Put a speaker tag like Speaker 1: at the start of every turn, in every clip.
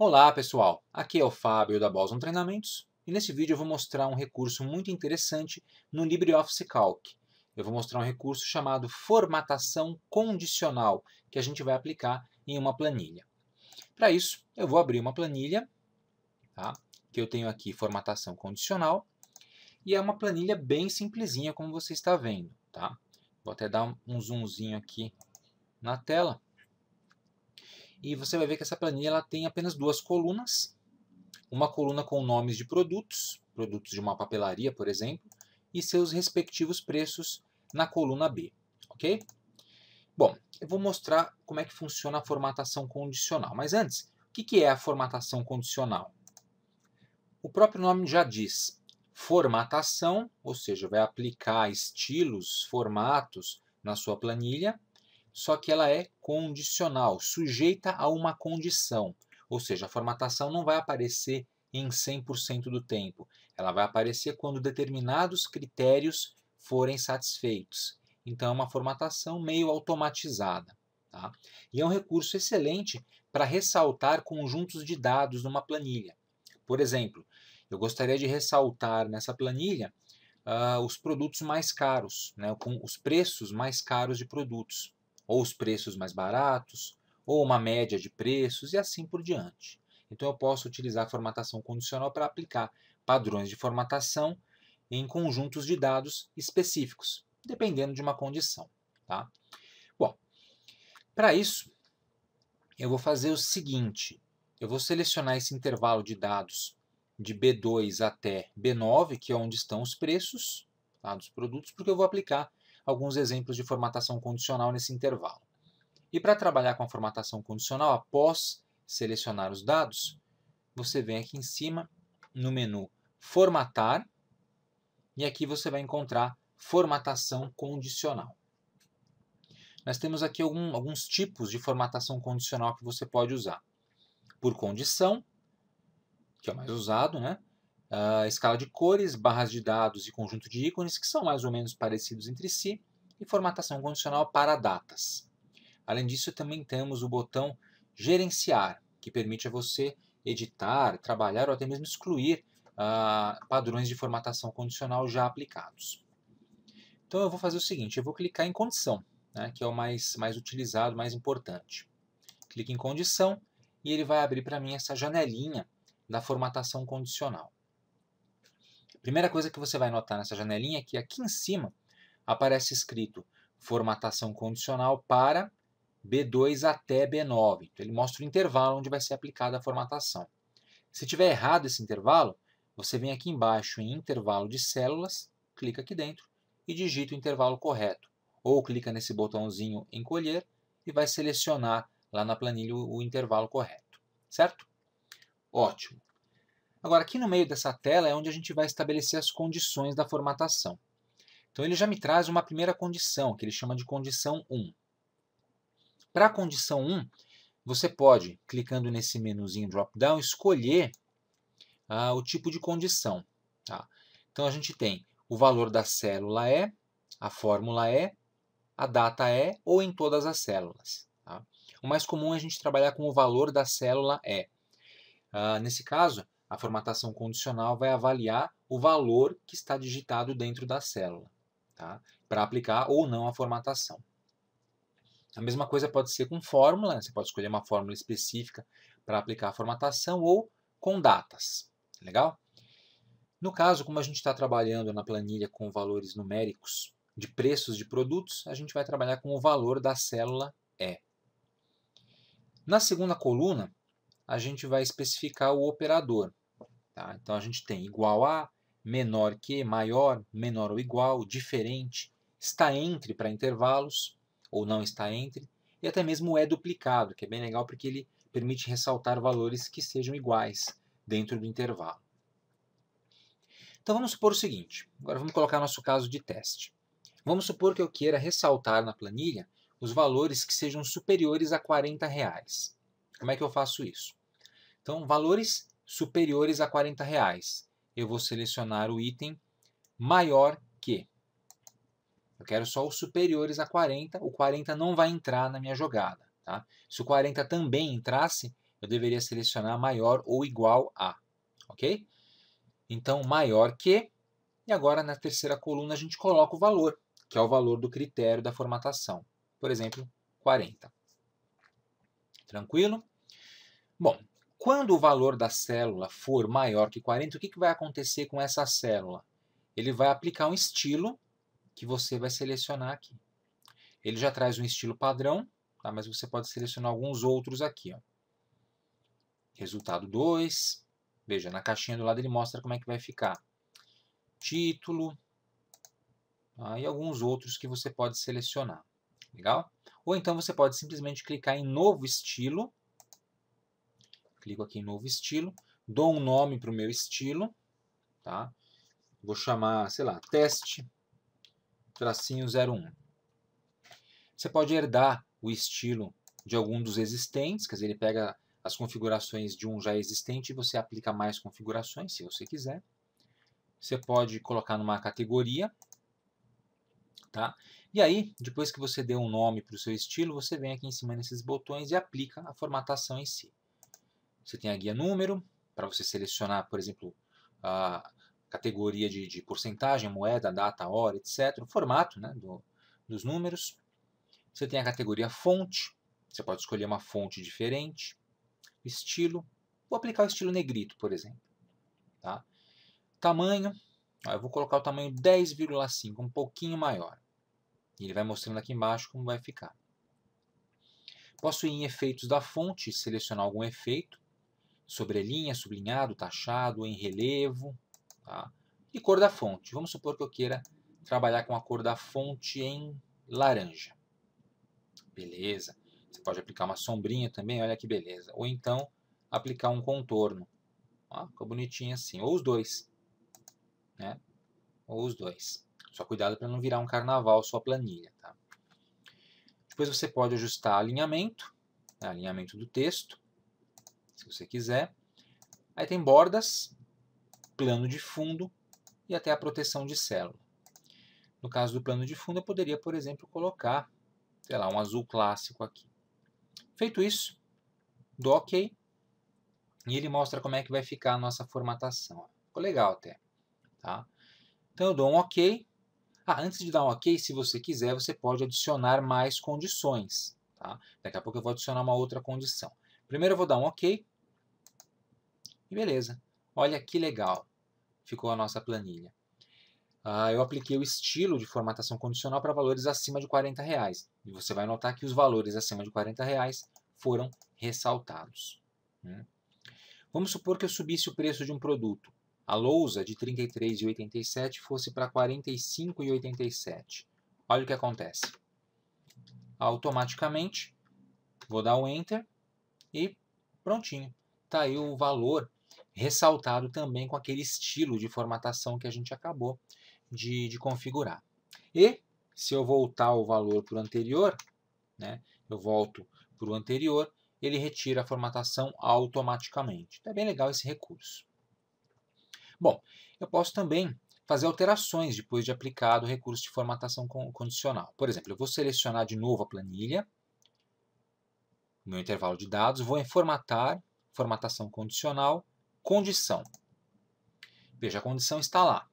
Speaker 1: Olá pessoal, aqui é o Fábio da Boson Treinamentos e nesse vídeo eu vou mostrar um recurso muito interessante no LibreOffice Calc. Eu vou mostrar um recurso chamado formatação condicional que a gente vai aplicar em uma planilha. Para isso eu vou abrir uma planilha, tá? que eu tenho aqui formatação condicional e é uma planilha bem simplesinha como você está vendo. Tá? Vou até dar um zoomzinho aqui na tela e você vai ver que essa planilha ela tem apenas duas colunas. Uma coluna com nomes de produtos, produtos de uma papelaria, por exemplo, e seus respectivos preços na coluna B, ok? Bom, eu vou mostrar como é que funciona a formatação condicional. Mas antes, o que é a formatação condicional? O próprio nome já diz formatação, ou seja, vai aplicar estilos, formatos na sua planilha, só que ela é condicional, sujeita a uma condição. Ou seja, a formatação não vai aparecer em 100% do tempo. Ela vai aparecer quando determinados critérios forem satisfeitos. Então, é uma formatação meio automatizada. Tá? E é um recurso excelente para ressaltar conjuntos de dados numa planilha. Por exemplo, eu gostaria de ressaltar nessa planilha uh, os produtos mais caros, né, com os preços mais caros de produtos ou os preços mais baratos, ou uma média de preços e assim por diante. Então eu posso utilizar a formatação condicional para aplicar padrões de formatação em conjuntos de dados específicos, dependendo de uma condição. Tá? Bom, para isso, eu vou fazer o seguinte: eu vou selecionar esse intervalo de dados de B2 até B9, que é onde estão os preços tá, dos produtos, porque eu vou aplicar alguns exemplos de formatação condicional nesse intervalo. E para trabalhar com a formatação condicional, após selecionar os dados, você vem aqui em cima no menu Formatar e aqui você vai encontrar Formatação Condicional. Nós temos aqui algum, alguns tipos de formatação condicional que você pode usar. Por condição, que é o mais usado, né? uh, escala de cores, barras de dados e conjunto de ícones, que são mais ou menos parecidos entre si, e formatação condicional para datas. Além disso, também temos o botão Gerenciar, que permite a você editar, trabalhar ou até mesmo excluir uh, padrões de formatação condicional já aplicados. Então eu vou fazer o seguinte, eu vou clicar em condição, né, que é o mais, mais utilizado, mais importante. Clique em condição e ele vai abrir para mim essa janelinha da formatação condicional. Primeira coisa que você vai notar nessa janelinha é que aqui em cima aparece escrito formatação condicional para B2 até B9. Então, ele mostra o intervalo onde vai ser aplicada a formatação. Se tiver errado esse intervalo, você vem aqui embaixo em intervalo de células, clica aqui dentro e digita o intervalo correto. Ou clica nesse botãozinho encolher e vai selecionar lá na planilha o intervalo correto, certo? Ótimo. Agora, aqui no meio dessa tela é onde a gente vai estabelecer as condições da formatação. Então, ele já me traz uma primeira condição, que ele chama de condição 1. Para a condição 1, você pode, clicando nesse menuzinho drop-down, escolher ah, o tipo de condição. Tá? Então, a gente tem o valor da célula é, a fórmula é, a data é ou em todas as células. Tá? O mais comum é a gente trabalhar com o valor da célula é. Ah, nesse caso, a formatação condicional vai avaliar o valor que está digitado dentro da célula, tá? para aplicar ou não a formatação. A mesma coisa pode ser com fórmula, né? você pode escolher uma fórmula específica para aplicar a formatação ou com datas. Legal? No caso, como a gente está trabalhando na planilha com valores numéricos de preços de produtos, a gente vai trabalhar com o valor da célula E. Na segunda coluna, a gente vai especificar o operador, Tá? Então a gente tem igual a, menor que, maior, menor ou igual, diferente, está entre para intervalos, ou não está entre, e até mesmo é duplicado, que é bem legal porque ele permite ressaltar valores que sejam iguais dentro do intervalo. Então vamos supor o seguinte, agora vamos colocar nosso caso de teste. Vamos supor que eu queira ressaltar na planilha os valores que sejam superiores a 40 reais. Como é que eu faço isso? Então, valores superiores a 40 reais. Eu vou selecionar o item maior que. Eu quero só os superiores a 40, o 40 não vai entrar na minha jogada. Tá? Se o 40 também entrasse, eu deveria selecionar maior ou igual a, ok? Então, maior que, e agora na terceira coluna a gente coloca o valor, que é o valor do critério da formatação. Por exemplo, 40. Tranquilo? Bom, quando o valor da célula for maior que 40, o que, que vai acontecer com essa célula? Ele vai aplicar um estilo que você vai selecionar aqui. Ele já traz um estilo padrão, tá? mas você pode selecionar alguns outros aqui. Ó. Resultado 2. Veja, na caixinha do lado ele mostra como é que vai ficar. Título. Tá? E alguns outros que você pode selecionar. Legal? Ou então você pode simplesmente clicar em novo estilo clico aqui em novo estilo, dou um nome para o meu estilo, tá? Vou chamar, sei lá, teste tracinho 01. Você pode herdar o estilo de algum dos existentes, quer dizer, ele pega as configurações de um já existente e você aplica mais configurações, se você quiser. Você pode colocar numa categoria, tá? E aí, depois que você deu um nome para o seu estilo, você vem aqui em cima nesses botões e aplica a formatação em si. Você tem a guia número, para você selecionar, por exemplo, a categoria de, de porcentagem, moeda, data, hora, etc. O formato né, do, dos números. Você tem a categoria fonte, você pode escolher uma fonte diferente. Estilo, vou aplicar o estilo negrito, por exemplo. Tá? Tamanho, ó, eu vou colocar o tamanho 10,5, um pouquinho maior. E ele vai mostrando aqui embaixo como vai ficar. Posso ir em efeitos da fonte, selecionar algum efeito sobrelinha, sublinhado, taxado, em relevo. Tá? E cor da fonte. Vamos supor que eu queira trabalhar com a cor da fonte em laranja. Beleza. Você pode aplicar uma sombrinha também, olha que beleza. Ou então aplicar um contorno. Ó, ficou bonitinho assim. Ou os dois. Né? Ou os dois. Só cuidado para não virar um carnaval sua planilha. Tá? Depois você pode ajustar alinhamento, né? alinhamento do texto se você quiser. Aí tem bordas, plano de fundo e até a proteção de célula. No caso do plano de fundo, eu poderia, por exemplo, colocar, sei lá, um azul clássico aqui. Feito isso, dou OK e ele mostra como é que vai ficar a nossa formatação. Ficou legal até. Tá? Então eu dou um OK. Ah, antes de dar um OK, se você quiser, você pode adicionar mais condições. Tá? Daqui a pouco eu vou adicionar uma outra condição. Primeiro eu vou dar um OK. E beleza. Olha que legal ficou a nossa planilha. Ah, eu apliquei o estilo de formatação condicional para valores acima de R$ 40. Reais, e você vai notar que os valores acima de R$ 40 reais foram ressaltados. Hum. Vamos supor que eu subisse o preço de um produto. A lousa de R$ 33,87 fosse para R$ 45,87. Olha o que acontece. Automaticamente, vou dar o um Enter, e prontinho, tá aí o valor ressaltado também com aquele estilo de formatação que a gente acabou de, de configurar. E se eu voltar o valor para o anterior, né, eu volto para o anterior, ele retira a formatação automaticamente. Então é bem legal esse recurso. Bom, eu posso também fazer alterações depois de aplicado o recurso de formatação condicional. Por exemplo, eu vou selecionar de novo a planilha, no intervalo de dados, vou em formatar, formatação condicional, condição. Veja, a condição está lá.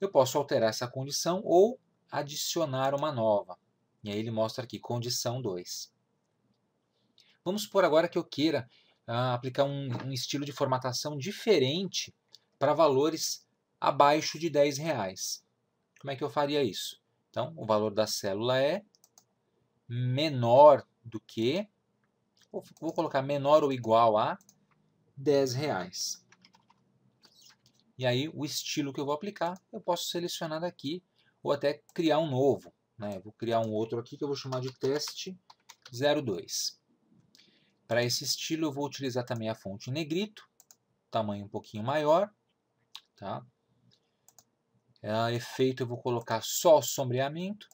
Speaker 1: Eu posso alterar essa condição ou adicionar uma nova. E aí ele mostra aqui, condição 2. Vamos supor agora que eu queira ah, aplicar um, um, estilo de formatação diferente para valores abaixo de 10 reais. Como é que eu faria isso? Então, o valor da célula é menor do que Vou colocar menor ou igual a 10 reais. E aí o estilo que eu vou aplicar, eu posso selecionar daqui ou até criar um novo. Né? Vou criar um outro aqui que eu vou chamar de teste 02. Para esse estilo eu vou utilizar também a fonte negrito, tamanho um pouquinho maior. Tá? É, efeito eu vou colocar só o sombreamento,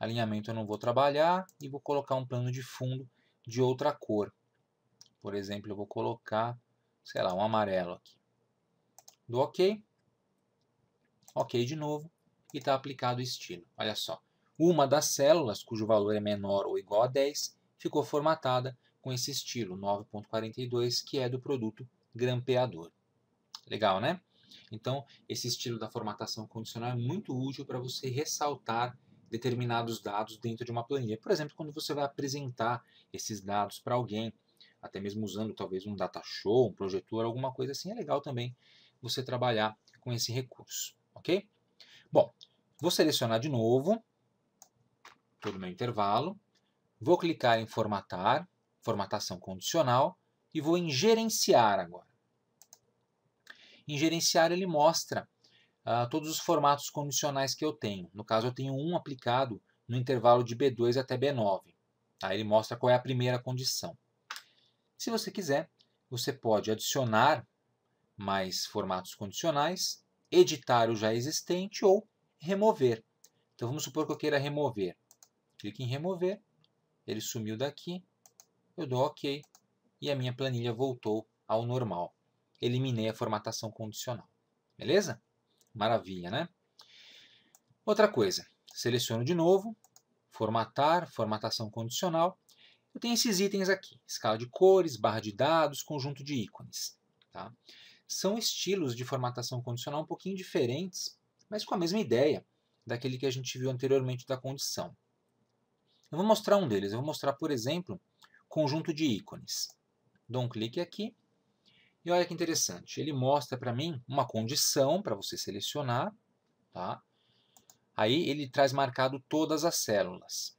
Speaker 1: alinhamento eu não vou trabalhar e vou colocar um plano de fundo de outra cor. Por exemplo, eu vou colocar, sei lá, um amarelo aqui. Do OK. OK de novo. E está aplicado o estilo. Olha só. Uma das células, cujo valor é menor ou igual a 10, ficou formatada com esse estilo 9.42, que é do produto grampeador. Legal, né? Então, esse estilo da formatação condicional é muito útil para você ressaltar determinados dados dentro de uma planilha. Por exemplo, quando você vai apresentar esses dados para alguém, até mesmo usando talvez um data show, um projetor, alguma coisa assim, é legal também você trabalhar com esse recurso, ok? Bom, vou selecionar de novo todo o meu intervalo, vou clicar em formatar, formatação condicional, e vou em gerenciar agora. Em gerenciar ele mostra uh, todos os formatos condicionais que eu tenho. No caso, eu tenho um aplicado no intervalo de B2 até B9. Tá? Ele mostra qual é a primeira condição. Se você quiser, você pode adicionar mais formatos condicionais, editar o já existente ou remover. Então vamos supor que eu queira remover. Clique em remover, ele sumiu daqui, eu dou OK e a minha planilha voltou ao normal. Eliminei a formatação condicional. Beleza? Maravilha, né? Outra coisa, seleciono de novo, formatar, formatação condicional. Eu tenho esses itens aqui, escala de cores, barra de dados, conjunto de ícones. Tá? São estilos de formatação condicional um pouquinho diferentes, mas com a mesma ideia daquele que a gente viu anteriormente da condição. Eu vou mostrar um deles, eu vou mostrar, por exemplo, conjunto de ícones. Dou um clique aqui, e olha que interessante, ele mostra para mim uma condição para você selecionar, tá? Aí ele traz marcado todas as células.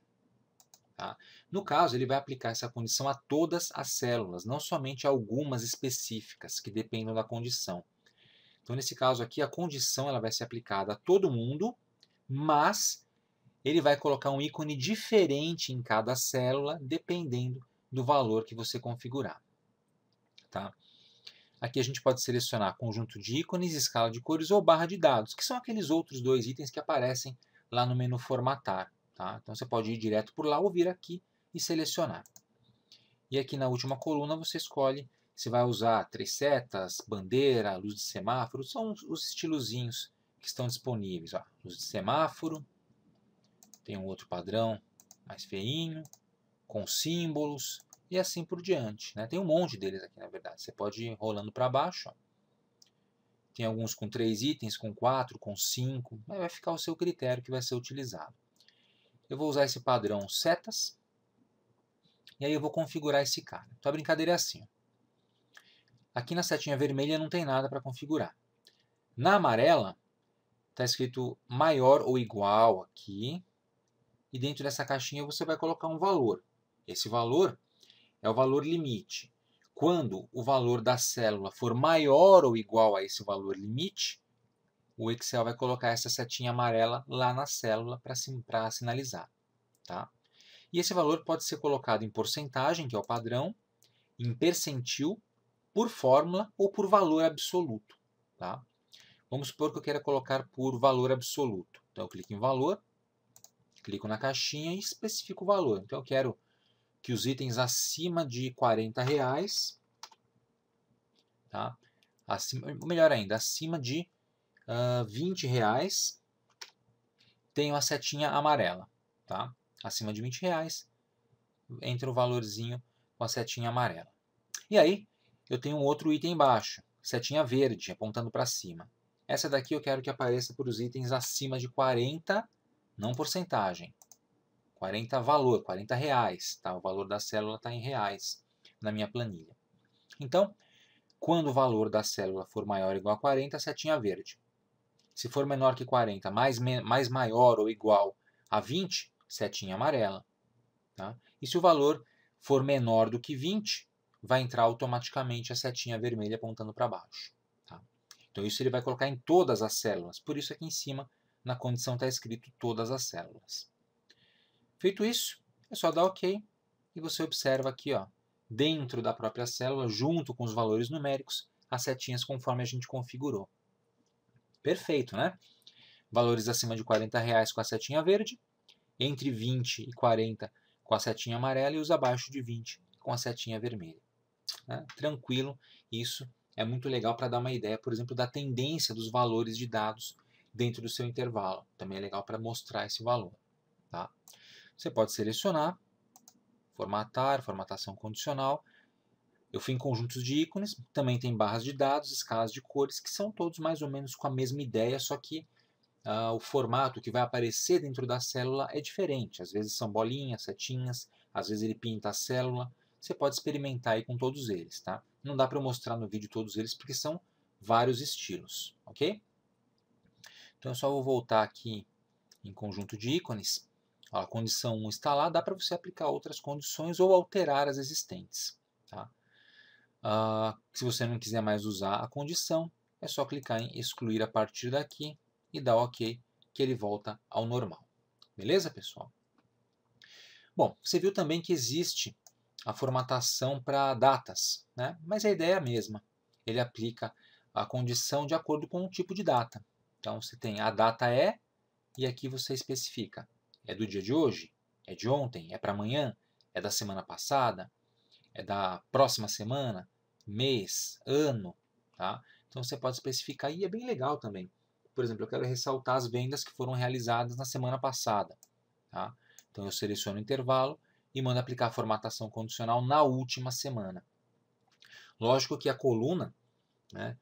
Speaker 1: Tá? No caso, ele vai aplicar essa condição a todas as células, não somente algumas específicas que dependam da condição. Então, nesse caso aqui, a condição ela vai ser aplicada a todo mundo, mas ele vai colocar um ícone diferente em cada célula, dependendo do valor que você configurar. Tá? Aqui a gente pode selecionar conjunto de ícones, escala de cores ou barra de dados, que são aqueles outros dois itens que aparecem lá no menu formatar. Tá? Então você pode ir direto por lá ou vir aqui e selecionar. E aqui na última coluna você escolhe se vai usar três setas, bandeira, luz de semáforo, são os estilozinhos que estão disponíveis. Ó. Luz de semáforo, tem um outro padrão mais feinho, com símbolos, e assim por diante. Né? Tem um monte deles aqui, na verdade. Você pode ir rolando para baixo. Ó. Tem alguns com 3 itens, com 4, com 5, mas vai ficar o seu critério que vai ser utilizado. Eu vou usar esse padrão setas, e aí eu vou configurar esse cara. Então a brincadeira é assim. Ó. Aqui na setinha vermelha não tem nada para configurar. Na amarela, está escrito maior ou igual aqui, e dentro dessa caixinha você vai colocar um valor. Esse valor é o valor limite. Quando o valor da célula for maior ou igual a esse valor limite, o Excel vai colocar essa setinha amarela lá na célula para sinalizar. Tá? E esse valor pode ser colocado em porcentagem, que é o padrão, em percentil, por fórmula ou por valor absoluto. Tá? Vamos supor que eu queira colocar por valor absoluto. Então eu clico em valor, clico na caixinha e especifico o valor. Então eu quero que os itens acima de 40 reais, tá? acima, ou melhor ainda, acima de uh, ah, 20 reais, tem uma setinha amarela. Tá? Acima de 20 reais, entra o valorzinho com a setinha amarela. E aí, eu tenho um outro item embaixo, setinha verde, apontando para cima. Essa daqui eu quero que apareça para os itens acima de 40, não porcentagem, 40 valor, 40 reais, tá? O valor da célula está em reais na minha planilha. Então, quando o valor da célula for maior ou igual a 40, setinha verde. Se for menor que 40, mais, mais maior ou igual a 20, setinha amarela. Tá? E se o valor for menor do que 20, vai entrar automaticamente a setinha vermelha apontando para baixo. Tá? Então isso ele vai colocar em todas as células, por isso aqui é em cima na condição está escrito todas as células. Feito isso, é só dar OK e você observa aqui, ó, dentro da própria célula, junto com os valores numéricos, as setinhas conforme a gente configurou. Perfeito, né? Valores acima de 40 reais com a setinha verde, entre 20 e 40 com a setinha amarela e os abaixo de 20 com a setinha vermelha. Né? Tranquilo, isso é muito legal para dar uma ideia, por exemplo, da tendência dos valores de dados dentro do seu intervalo. Também é legal para mostrar esse valor. Tá? Você pode selecionar, formatar, formatação condicional. Eu fui em conjuntos de ícones, também tem barras de dados, escalas de cores, que são todos mais ou menos com a mesma ideia, só que Uh, o formato que vai aparecer dentro da célula é diferente. Às vezes são bolinhas, setinhas, às vezes ele pinta a célula. Você pode experimentar aí com todos eles, tá? Não dá para mostrar no vídeo todos eles porque são vários estilos, ok? Então eu só vou voltar aqui em conjunto de ícones a condição 1 está lá, dá para você aplicar outras condições ou alterar as existentes. Tá? Uh, se você não quiser mais usar a condição, é só clicar em excluir a partir daqui e dar OK, que ele volta ao normal. Beleza, pessoal? Bom, você viu também que existe a formatação para datas, né? mas a ideia é a mesma. Ele aplica a condição de acordo com o tipo de data. Então, você tem a data é, e aqui você especifica é do dia de hoje? É de ontem? É para amanhã? É da semana passada? É da próxima semana? Mês? Ano? Tá? Então você pode especificar e é bem legal também. Por exemplo, eu quero ressaltar as vendas que foram realizadas na semana passada. Tá? Então eu seleciono o intervalo e mando aplicar a formatação condicional na última semana. Lógico que a coluna, né,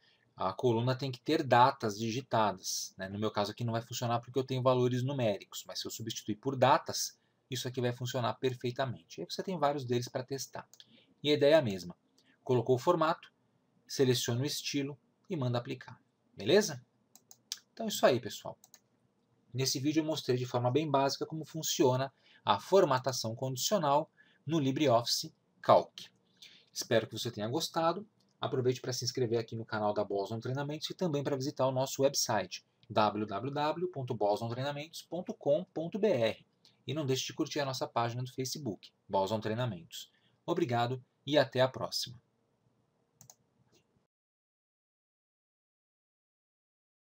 Speaker 1: a coluna tem que ter datas digitadas. Né? No meu caso aqui não vai funcionar porque eu tenho valores numéricos, mas se eu substituir por datas, isso aqui vai funcionar perfeitamente. você tem vários deles para testar. E a ideia é a mesma. Colocou o formato, seleciona o estilo e manda aplicar. Beleza? Então é isso aí, pessoal. Nesse vídeo eu mostrei de forma bem básica como funciona a formatação condicional no LibreOffice Calc. Espero que você tenha gostado aproveite para se inscrever aqui no canal da Boson Treinamentos e também para visitar o nosso website www.bosontreinamentos.com.br e não deixe de curtir a nossa página do Facebook, Boson Treinamentos. Obrigado e até a próxima!